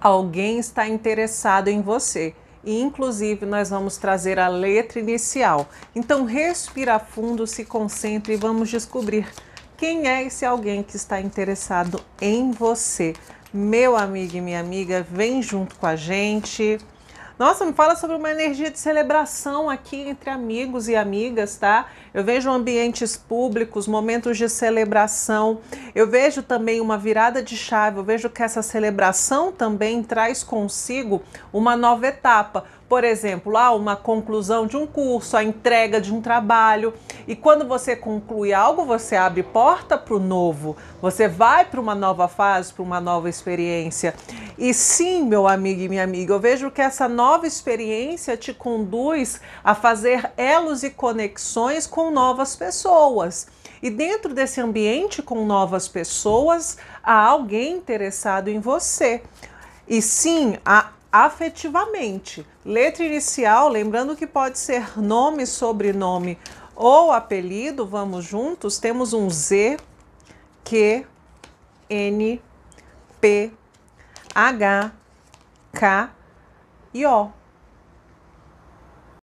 alguém está interessado em você. E, inclusive, nós vamos trazer a letra inicial. Então, respira fundo, se concentre e vamos descobrir quem é esse alguém que está interessado em você. Meu amigo e minha amiga, vem junto com a gente. Nossa, me fala sobre uma energia de celebração aqui entre amigos e amigas, tá? Eu vejo ambientes públicos, momentos de celebração. Eu vejo também uma virada de chave. Eu vejo que essa celebração também traz consigo uma nova etapa por exemplo, lá uma conclusão de um curso, a entrega de um trabalho. E quando você conclui algo, você abre porta para o novo, você vai para uma nova fase, para uma nova experiência. E sim, meu amigo e minha amiga, eu vejo que essa nova experiência te conduz a fazer elos e conexões com novas pessoas. E dentro desse ambiente com novas pessoas, há alguém interessado em você. E sim, há afetivamente. Letra inicial, lembrando que pode ser nome, sobrenome ou apelido, vamos juntos, temos um Z, Q, N, P, H, K e O.